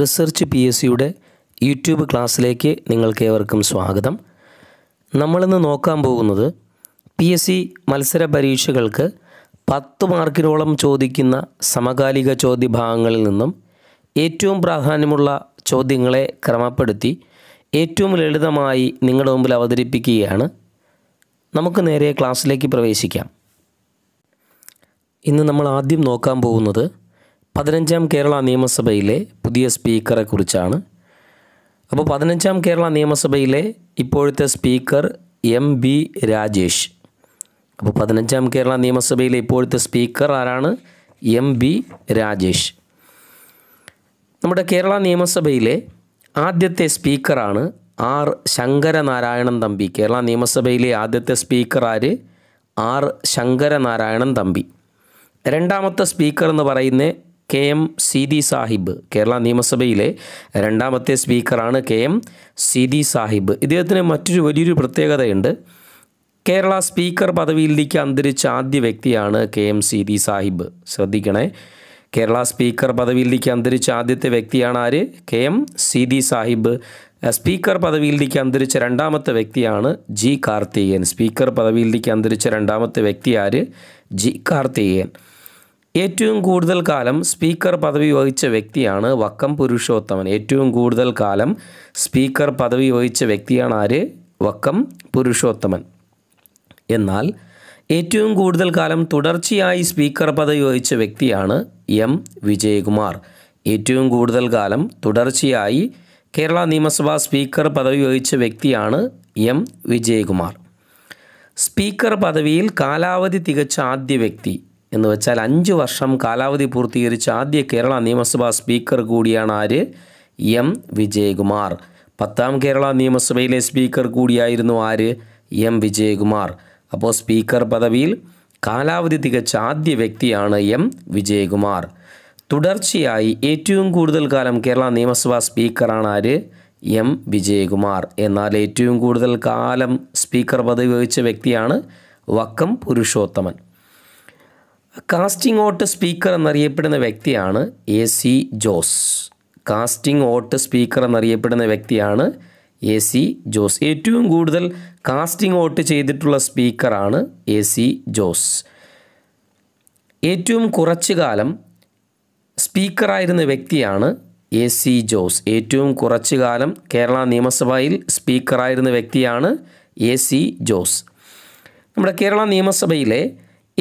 research P S സിയുടെ YouTube ക്ലാസ്സിലേക്ക് നിങ്ങൾക്ക് ഏവർക്കും സ്വാഗതം നമ്മളിന്ന് നോക്കാൻ പോകുന്നത് പി എസ് സി മത്സര പരീക്ഷകൾക്ക് പത്ത് മാർക്കിനോളം ചോദിക്കുന്ന സമകാലിക ചോദ്യഭാഗങ്ങളിൽ നിന്നും ഏറ്റവും പ്രാധാന്യമുള്ള ചോദ്യങ്ങളെ ക്രമപ്പെടുത്തി ഏറ്റവും ലളിതമായി നിങ്ങളുടെ മുമ്പിൽ അവതരിപ്പിക്കുകയാണ് നമുക്ക് നേരെ ക്ലാസ്സിലേക്ക് പ്രവേശിക്കാം ഇന്ന് നമ്മൾ ആദ്യം നോക്കാൻ പോകുന്നത് പതിനഞ്ചാം കേരള നിയമസഭയിലെ പുതിയ സ്പീക്കറെ കുറിച്ചാണ് അപ്പോൾ പതിനഞ്ചാം കേരള നിയമസഭയിലെ ഇപ്പോഴത്തെ സ്പീക്കർ എം ബി രാജേഷ് അപ്പോൾ പതിനഞ്ചാം കേരള നിയമസഭയിലെ ഇപ്പോഴത്തെ സ്പീക്കർ ആരാണ് എം ബി രാജേഷ് നമ്മുടെ കേരള നിയമസഭയിലെ ആദ്യത്തെ സ്പീക്കറാണ് ആർ ശങ്കരനാരായണൻ തമ്പി കേരള നിയമസഭയിലെ ആദ്യത്തെ സ്പീക്കർ ആര് ആർ ശങ്കരനാരായണൻ തമ്പി രണ്ടാമത്തെ സ്പീക്കർ എന്ന് പറയുന്നത് കെ എം സീതി സാഹിബ് കേരള നിയമസഭയിലെ രണ്ടാമത്തെ സ്പീക്കറാണ് കെ എം സീതി സാഹിബ് ഇദ്ദേഹത്തിന് മറ്റൊരു വലിയൊരു പ്രത്യേകതയുണ്ട് കേരള സ്പീക്കർ പദവിയിലേക്ക് അന്തരിച്ച ആദ്യ വ്യക്തിയാണ് കെ എം സീതി സാഹിബ് ശ്രദ്ധിക്കണേ കേരള സ്പീക്കർ പദവിയിലേക്ക് അന്തരിച്ച ആദ്യത്തെ വ്യക്തിയാണ് ആര് K M Seethi Sahib speaker പദവിയിലേക്ക് അന്തരിച്ച രണ്ടാമത്തെ വ്യക്തിയാണ് ജി കാർത്തികേയൻ സ്പീക്കർ പദവിയിലേക്ക് അന്തരിച്ച രണ്ടാമത്തെ വ്യക്തി ആര് ജി കാർത്തികേയൻ ഏറ്റവും കൂടുതൽ കാലം സ്പീക്കർ പദവി വഹിച്ച വ്യക്തിയാണ് വക്കം പുരുഷോത്തമൻ ഏറ്റവും കൂടുതൽ കാലം സ്പീക്കർ പദവി വഹിച്ച വ്യക്തിയാണ് ആര് വക്കം പുരുഷോത്തമൻ എന്നാൽ ഏറ്റവും കൂടുതൽ കാലം തുടർച്ചയായി സ്പീക്കർ പദവി വഹിച്ച വ്യക്തിയാണ് എം വിജയകുമാർ ഏറ്റവും കൂടുതൽ കാലം തുടർച്ചയായി കേരള നിയമസഭാ സ്പീക്കർ പദവി വഹിച്ച വ്യക്തിയാണ് എം വിജയകുമാർ സ്പീക്കർ പദവിയിൽ കാലാവധി തികച്ച ആദ്യ വ്യക്തി എന്ന് വെച്ചാൽ അഞ്ച് വർഷം കാലാവധി പൂർത്തീകരിച്ച ആദ്യ കേരള നിയമസഭാ സ്പീക്കർ കൂടിയാണ് ആര് എം വിജയകുമാർ പത്താം കേരള നിയമസഭയിലെ സ്പീക്കർ കൂടിയായിരുന്നു ആര് എം വിജയകുമാർ അപ്പോൾ സ്പീക്കർ പദവിയിൽ കാലാവധി തികച്ച ആദ്യ വ്യക്തിയാണ് എം വിജയകുമാർ തുടർച്ചയായി ഏറ്റവും കൂടുതൽ കാലം കേരള നിയമസഭാ സ്പീക്കറാണ് ആര് എം വിജയകുമാർ എന്നാൽ ഏറ്റവും കൂടുതൽ കാലം സ്പീക്കർ പദവി വഹിച്ച വ്യക്തിയാണ് Vakkom Purushothaman casting vote speaker എന്നറിയപ്പെടുന്ന വ്യക്തിയാണ് A C Jose casting vote speaker എന്നറിയപ്പെടുന്ന വ്യക്തിയാണ് എ സി ജോസ് ഏറ്റവും കൂടുതൽ കാസ്റ്റിംഗ് വോട്ട് ചെയ്തിട്ടുള്ള സ്പീക്കറാണ് എ സി ജോസ് ഏറ്റവും കുറച്ചു കാലം സ്പീക്കറായിരുന്ന വ്യക്തിയാണ് എ സി ജോസ് ഏറ്റവും കുറച്ചു കാലം കേരള നിയമസഭയിൽ സ്പീക്കറായിരുന്ന വ്യക്തിയാണ് എ സി ജോസ് നമ്മുടെ കേരള നിയമസഭയിലെ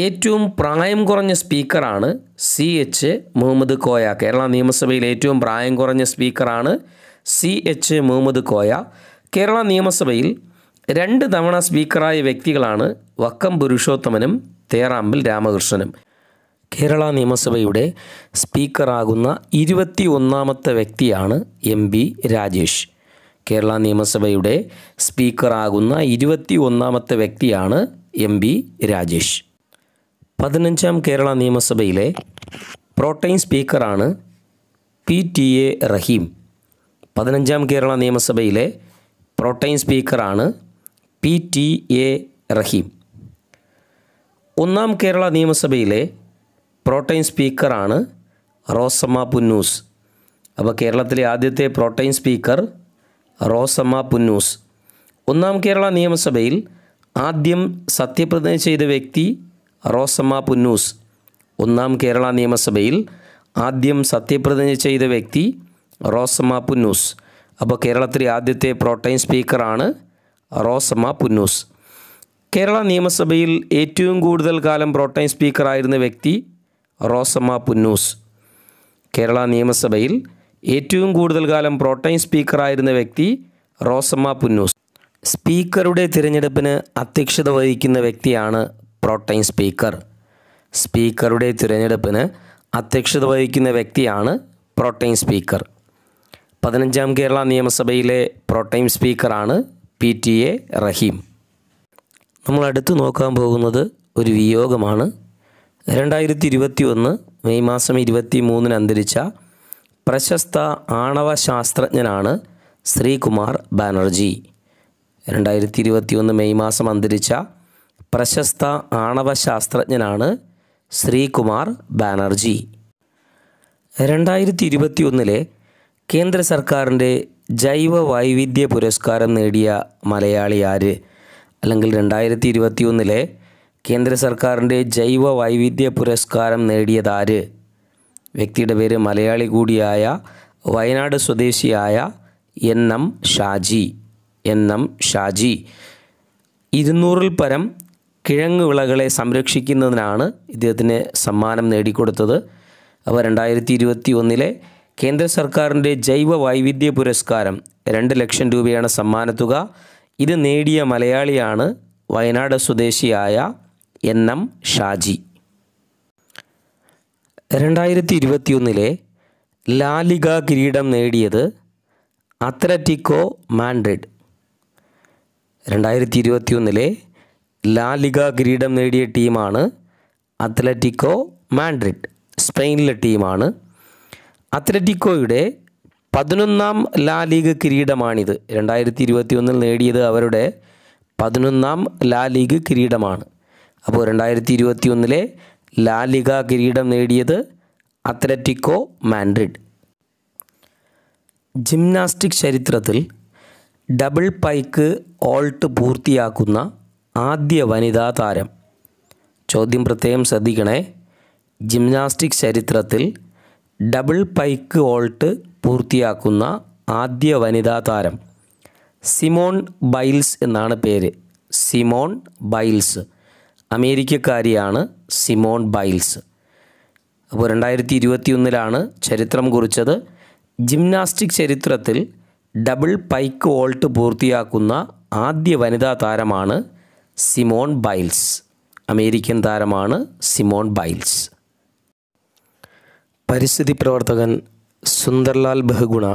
ഏറ്റവും പ്രായം കുറഞ്ഞ സ്പീക്കറാണ് സി എച്ച് മുഹമ്മദ് കോയ കേരള നിയമസഭയിൽ ഏറ്റവും പ്രായം കുറഞ്ഞ സ്പീക്കറാണ് സി എച്ച് മുഹമ്മദ് കോയ കേരള നിയമസഭയിൽ രണ്ട് തവണ സ്പീക്കറായ വ്യക്തികളാണ് വക്കം പുരുഷോത്തമനും തേറാമ്പിൽ രാമകൃഷ്ണനും കേരള നിയമസഭയുടെ സ്പീക്കറാകുന്ന ഇരുപത്തി ഒന്നാമത്തെ വ്യക്തിയാണ് എം ബി രാജേഷ് കേരള നിയമസഭയുടെ സ്പീക്കറാകുന്ന ഇരുപത്തി ഒന്നാമത്തെ വ്യക്തിയാണ് എം ബി രാജേഷ് പതിനഞ്ചാം കേരള നിയമസഭയിലെ പ്രോട്ടൈൻ സ്പീക്കറാണ് പി ടി എ റഹീം പതിനഞ്ചാം കേരള നിയമസഭയിലെ പ്രോട്ടൈൻ സ്പീക്കറാണ് പി ടി എ റഹീം ഒന്നാം കേരള നിയമസഭയിലെ പ്രോട്ടൈൻ സ്പീക്കറാണ് റോസമ്മ പുന്നൂസ് അപ്പോൾ കേരളത്തിലെ ആദ്യത്തെ പ്രോട്ടൈൻ സ്പീക്കർ റോസമ്മ പുന്നൂസ് ഒന്നാം കേരള നിയമസഭയിൽ ആദ്യം സത്യപ്രതിജ്ഞ ചെയ്ത വ്യക്തി റോസമ്മ പുന്നൂസ് ഒന്നാം കേരള നിയമസഭയിൽ ആദ്യം സത്യപ്രതിജ്ഞ ചെയ്ത വ്യക്തി റോസമ്മ പുന്നൂസ് അപ്പോൾ കേരളത്തിലെ ആദ്യത്തെ പ്രോട്ടൈൻ സ്പീക്കറാണ് റോസമ്മ പുന്നൂസ് കേരള നിയമസഭയിൽ ഏറ്റവും കൂടുതൽ കാലം പ്രോട്ടൈൻ സ്പീക്കറായിരുന്ന വ്യക്തി റോസമ്മ പുന്നൂസ് കേരള നിയമസഭയിൽ ഏറ്റവും കൂടുതൽ കാലം പ്രോട്ടൈൻ സ്പീക്കറായിരുന്ന വ്യക്തി റോസമ്മ പുന്നൂസ് സ്പീക്കറുടെ തിരഞ്ഞെടുപ്പിന് അധ്യക്ഷത വഹിക്കുന്ന വ്യക്തിയാണ് പ്രോട്ടൈൻ സ്പീക്കർ സ്പീക്കറുടെ തിരഞ്ഞെടുപ്പിന് അധ്യക്ഷത വഹിക്കുന്ന വ്യക്തിയാണ് പ്രോട്ടൈൻ സ്പീക്കർ പതിനഞ്ചാം കേരള നിയമസഭയിലെ പ്രോട്ടൈം സ്പീക്കറാണ് പി ടി എ റഹീം നമ്മൾ അടുത്ത് നോക്കാൻ പോകുന്നത് ഒരു വിയോഗമാണ് രണ്ടായിരത്തി ഇരുപത്തി ഒന്ന് മെയ് മാസം ഇരുപത്തി മൂന്നിന് അന്തരിച്ച പ്രശസ്ത ആണവ ശാസ്ത്രജ്ഞനാണ് ശ്രീകുമാർ ബാനർജി രണ്ടായിരത്തി ഇരുപത്തി ഒന്ന് മെയ് മാസം അന്തരിച്ച പ്രശസ്ത ആണവശാസ്ത്രജ്ഞനാണ് ശ്രീകുമാർ ബാനർജി രണ്ടായിരത്തി ഒന്നിലെ കേന്ദ്ര സർക്കാരിൻ്റെ ജൈവ വൈവിധ്യ പുരസ്കാരം നേടിയ മലയാളി ആര് അല്ലെങ്കിൽ രണ്ടായിരത്തി ഒന്നിലെ കേന്ദ്ര സർക്കാരിൻ്റെ ജൈവ വൈവിധ്യ പുരസ്കാരം നേടിയതാര് വ്യക്തിയുടെ പേര് മലയാളി കൂടിയായ വയനാട് സ്വദേശിയായ N M Shaji N M Shaji ഇരുന്നൂറിൽ പരം കിഴങ്ങ് വിളകളെ സംരക്ഷിക്കുന്നതിനാണ് ഇദ്ദേഹത്തിന് സമ്മാനം നേടിക്കൊടുത്തത് അപ്പോൾ രണ്ടായിരത്തി ഇരുപത്തി ഒന്നിലെ കേന്ദ്ര സർക്കാരിൻ്റെ ജൈവ വൈവിധ്യ പുരസ്കാരം രണ്ട് ലക്ഷം രൂപയാണ് സമ്മാനത്തുക ഇത് നേടിയ മലയാളിയാണ് വയനാട് സ്വദേശിയായ എൻ എം ഷാജി രണ്ടായിരത്തി ഇരുപത്തിയൊന്നിലെ ലാലിക കിരീടം നേടിയത് അത്ലറ്റിക്കോ മാൻഡ്രിഡ് രണ്ടായിരത്തി ഇരുപത്തിയൊന്നിലെ ലാ ലിഗ കിരീടം നേടിയ ടീമാണ് അത്ലറ്റിക്കോ മാൻഡ്രിഡ് സ്പെയിനിലെ ടീമാണ് അത്ലറ്റിക്കോയുടെ പതിനൊന്നാം ലാ ലീഗ് കിരീടമാണിത് രണ്ടായിരത്തി ഇരുപത്തി ഒന്നിൽ നേടിയത് അവരുടെ പതിനൊന്നാം ലാ ലീഗ് കിരീടമാണ് അപ്പോൾ രണ്ടായിരത്തി ഇരുപത്തി ഒന്നിലെ ലാ ലിഗ കിരീടം നേടിയത് അത്ലറ്റിക്കോ മാൻഡ്രിഡ് ജിംനാസ്റ്റിക് ചരിത്രത്തിൽ ഡബിൾ പൈക്ക് ഓൾട്ട് പൂർത്തിയാക്കുന്ന ആദ്യ വനിതാ താരം ചോദ്യം പ്രത്യേകം ശ്രദ്ധിക്കണേ ജിംനാസ്റ്റിക് ചരിത്രത്തിൽ ഡബിൾ പൈക്ക് വോൾട്ട് പൂർത്തിയാക്കുന്ന ആദ്യ വനിതാ താരം സിമോൺ ബൈൽസ് എന്നാണ് പേര് സിമോൺ ബൈൽസ് അമേരിക്കക്കാരിയാണ് സിമോൺ ബൈൽസ് അപ്പോൾ രണ്ടായിരത്തി ഇരുപത്തിയൊന്നിലാണ് ചരിത്രം കുറിച്ചത് ജിംനാസ്റ്റിക് ചരിത്രത്തിൽ ഡബിൾ പൈക്ക് വോൾട്ട് പൂർത്തിയാക്കുന്ന ആദ്യ വനിതാ താരമാണ് സിമോൺ ബൈൽസ് അമേരിക്കൻ താരമാണ് സിമോൺ ബൈൽസ് പരിസ്ഥിതി പ്രവർത്തകൻ സുന്ദർലാൽ ബഹുഗുണ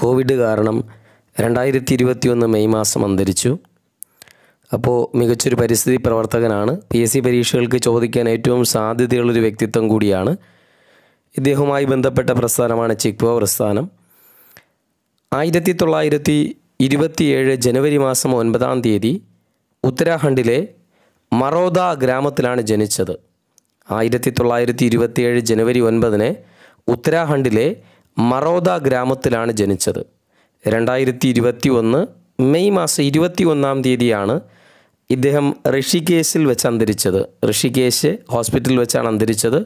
കോവിഡ് കാരണം രണ്ടായിരത്തി ഇരുപത്തിയൊന്ന് മെയ് മാസം അന്തരിച്ചു അപ്പോൾ മികച്ചൊരു പരിസ്ഥിതി പ്രവർത്തകനാണ് പി എസ് സി പരീക്ഷകൾക്ക് ചോദിക്കാൻ ഏറ്റവും സാധ്യതയുള്ളൊരു വ്യക്തിത്വം കൂടിയാണ് ഇദ്ദേഹവുമായി ബന്ധപ്പെട്ട പ്രസ്ഥാനമാണ് ചിക്വ പ്രസ്ഥാനം ആയിരത്തി തൊള്ളായിരത്തി ഇരുപത്തിയേഴ് ജനുവരി മാസം ഒൻപതാം തീയതി ഉത്തരാഖണ്ഡിലെ മറോദ ഗ്രാമത്തിലാണ് ജനിച്ചത് ആയിരത്തി തൊള്ളായിരത്തി ഇരുപത്തിയേഴ് ജനുവരി ഒൻപതിന് ഉത്തരാഖണ്ഡിലെ മറോദ ഗ്രാമത്തിലാണ് ജനിച്ചത് രണ്ടായിരത്തി ഇരുപത്തി ഒന്ന് മെയ് മാസം ഇരുപത്തി ഒന്നാം തീയതിയാണ് ഇദ്ദേഹം ഋഷികേശിൽ വെച്ച് അന്തരിച്ചത് ഋഷികേശ് ഹോസ്പിറ്റലിൽ വെച്ചാണ് അന്തരിച്ചത്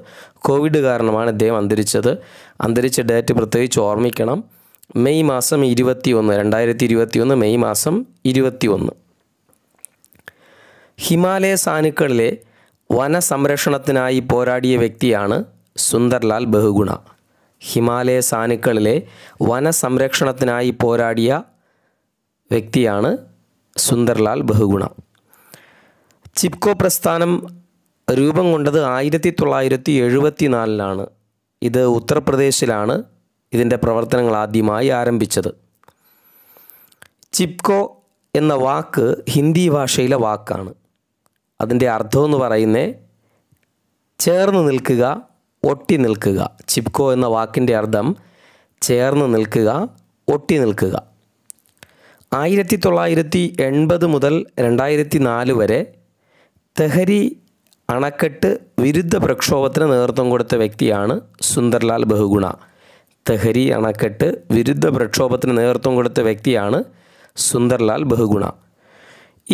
കോവിഡ് കാരണമാണ് ഇദ്ദേഹം അന്തരിച്ചത് അന്തരിച്ച ഡേറ്റ് പ്രത്യേകിച്ച് ഓർമ്മിക്കണം മെയ് മാസം ഇരുപത്തി ഒന്ന് രണ്ടായിരത്തി ഇരുപത്തി ഒന്ന് മെയ് മാസം ഇരുപത്തി ഒന്ന് ഹിമാലയ സാനുക്കളിലെ വനസംരക്ഷണത്തിനായി പോരാടിയ വ്യക്തിയാണ് സുന്ദർലാൽ ബഹുഗുണ ഹിമാലയ സാനുക്കളിലെ വനസംരക്ഷണത്തിനായി പോരാടിയ വ്യക്തിയാണ് സുന്ദർലാൽ ബഹുഗുണ ചിപ്കോ പ്രസ്ഥാനം രൂപം കൊണ്ടത് ആയിരത്തി തൊള്ളായിരത്തി എഴുപത്തി നാലിലാണ് ഇത് ഉത്തർപ്രദേശിലാണ് ഇതിൻ്റെ പ്രവർത്തനങ്ങൾ ആദ്യമായി ആരംഭിച്ചത് ചിപ്കോ എന്ന വാക്ക് ഹിന്ദി ഭാഷയിലെ വാക്കാണ് അതിൻ്റെ അർത്ഥം എന്ന് പറയുന്നത് ചേർന്ന് നിൽക്കുക ഒട്ടി നിൽക്കുക ചിപ്കോ എന്ന വാക്കിൻ്റെ അർത്ഥം ചേർന്ന് നിൽക്കുക ഒട്ടി നിൽക്കുക ആയിരത്തി തൊള്ളായിരത്തി എൺപത് മുതൽ രണ്ടായിരത്തി നാല് വരെ തെഹരി അണക്കെട്ട് വിരുദ്ധ പ്രക്ഷോഭത്തിന് നേതൃത്വം കൊടുത്ത വ്യക്തിയാണ് സുന്ദർലാൽ ബഹുഗുണ തെഹരി അണക്കെട്ട് വിരുദ്ധ പ്രക്ഷോഭത്തിന് നേതൃത്വം കൊടുത്ത വ്യക്തിയാണ് സുന്ദർലാൽ ബഹുഗുണ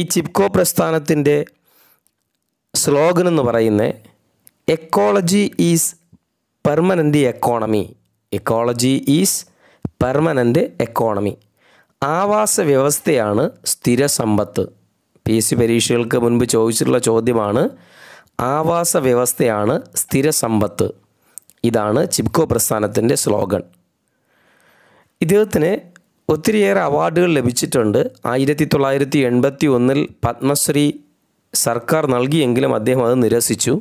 ഈ ചിപ്കോ പ്രസ്ഥാനത്തിൻ്റെ സ്ലോഗൻ എന്ന് പറയുന്നത് ecology is permanent economy ecology is permanent economy ആവാസ വ്യവസ്ഥയാണ് സ്ഥിര സമ്പത്ത് പി എസ് സി പരീക്ഷകൾക്ക് മുൻപ് ചോദിച്ചിട്ടുള്ള ചോദ്യമാണ് ആവാസ വ്യവസ്ഥയാണ് സ്ഥിര സമ്പത്ത് ഇതാണ് ചിപ്കോ പ്രസ്ഥാനത്തിൻ്റെ സ്ലോഗൻ ഇദ്ദേഹത്തിന് ഒത്തിരിയേറെ അവാർഡുകൾ ലഭിച്ചിട്ടുണ്ട് ആയിരത്തി തൊള്ളായിരത്തി എൺപത്തി ഒന്നിൽ പത്മശ്രീ സർക്കാർ നൽകിയെങ്കിലും അദ്ദേഹം അത് നിരസിച്ചു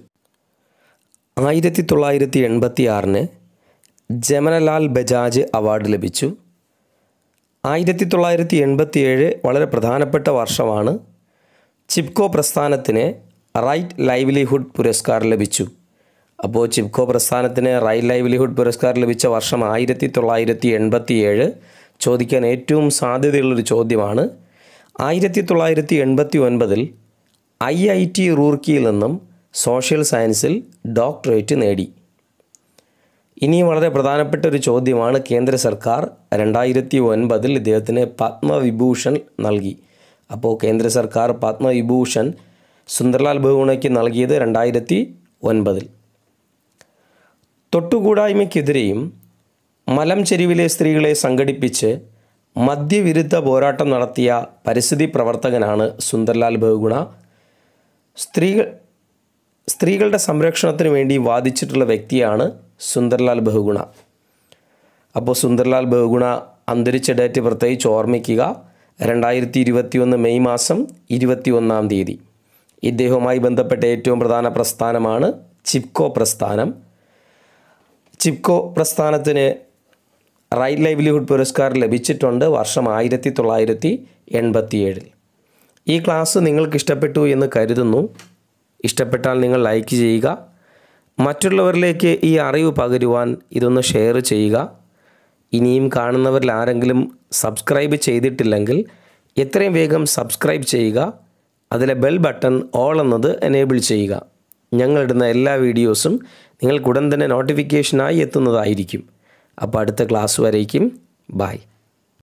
ആയിരത്തി തൊള്ളായിരത്തി എൺപത്തി ആറിന് ജമനലാൽ ബജാജ് അവാർഡ് ലഭിച്ചു ആയിരത്തി തൊള്ളായിരത്തി എൺപത്തി ഏഴ് വളരെ പ്രധാനപ്പെട്ട വർഷമാണ് ചിപ്കോ പ്രസ്ഥാനത്തിന് റൈറ്റ് ലൈവ്ലിഹുഡ് പുരസ്കാരം ലഭിച്ചു അപ്പോൾ ചിപ്കോ പ്രസ്ഥാനത്തിന് റൈറ്റ് ലൈവ്ലിഹുഡ് പുരസ്കാരം ലഭിച്ച വർഷം ആയിരത്തി തൊള്ളായിരത്തി എൺപത്തി ഏഴ് ചോദിക്കാൻ ഏറ്റവും സാധ്യതയുള്ളൊരു ചോദ്യമാണ് ആയിരത്തി തൊള്ളായിരത്തി എൺപത്തി ഒൻപതിൽ ഐ ഐ ടി റൂർക്കിയിൽ നിന്നും സോഷ്യൽ സയൻസിൽ ഡോക്ടറേറ്റ് നേടി ഇനി വളരെ പ്രധാനപ്പെട്ട ഒരു ചോദ്യമാണ് കേന്ദ്ര സർക്കാർ രണ്ടായിരത്തി ഒൻപതിൽ ഇദ്ദേഹത്തിന് പത്മവിഭൂഷൺ നൽകി അപ്പോൾ കേന്ദ്ര സർക്കാർ പത്മവിഭൂഷൺ സുന്ദർലാൽ ബഹുണയ്ക്ക് നൽകിയത് രണ്ടായിരത്തി ഒൻപതിൽ തൊട്ടുകൂടായ്മയ്ക്കെതിരെയും മലം ചെരുവിലെ സ്ത്രീകളെ സംഘടിപ്പിച്ച് മദ്യവിരുദ്ധ പോരാട്ടം നടത്തിയ പരിസ്ഥിതി പ്രവർത്തകനാണ് സുന്ദർലാൽ ബഹുഗുണ സ്ത്രീകൾ സ്ത്രീകളുടെ സംരക്ഷണത്തിന് വേണ്ടി വാദിച്ചിട്ടുള്ള വ്യക്തിയാണ് സുന്ദർലാൽ ബഹുഗുണ അപ്പോൾ സുന്ദർലാൽ ബഹുഗുണ അന്തരിച്ച ഡേറ്റ് പ്രത്യേകിച്ച് ഓർമ്മിക്കുക രണ്ടായിരത്തി ഇരുപത്തിയൊന്ന് മെയ് മാസം ഒന്നാം തീയതി ഇദ്ദേഹവുമായി ബന്ധപ്പെട്ട ഏറ്റവും പ്രധാന പ്രസ്ഥാനമാണ് ചിപ്കോ പ്രസ്ഥാനം ചിപ്കോ പ്രസ്ഥാനത്തിന് റൈറ്റ് ലൈവ്ലിഹുഡ് പുരസ്കാരം ലഭിച്ചിട്ടുണ്ട് വർഷം ആയിരത്തി തൊള്ളായിരത്തി എൺപത്തിയേഴിൽ ഈ ക്ലാസ് നിങ്ങൾക്ക് ഇഷ്ടപ്പെട്ടു എന്ന് കരുതുന്നു ഇഷ്ടപ്പെട്ടാൽ നിങ്ങൾ ലൈക്ക് ചെയ്യുക മറ്റുള്ളവരിലേക്ക് ഈ അറിവ് പകരുവാൻ ഇതൊന്ന് ഷെയർ ചെയ്യുക ഇനിയും കാണുന്നവരിൽ ആരെങ്കിലും സബ്സ്ക്രൈബ് ചെയ്തിട്ടില്ലെങ്കിൽ എത്രയും വേഗം സബ്സ്ക്രൈബ് ചെയ്യുക അതിലെ ബെൽ ബട്ടൺ ഓൾ എന്നത് എനേബിൾ ചെയ്യുക ഞങ്ങളിടുന്ന എല്ലാ വീഡിയോസും നിങ്ങൾക്കുടൻ തന്നെ നോട്ടിഫിക്കേഷനായി എത്തുന്നതായിരിക്കും അപ്പോൾ അടുത്ത ക്ലാസ് വരേക്കും ബായ്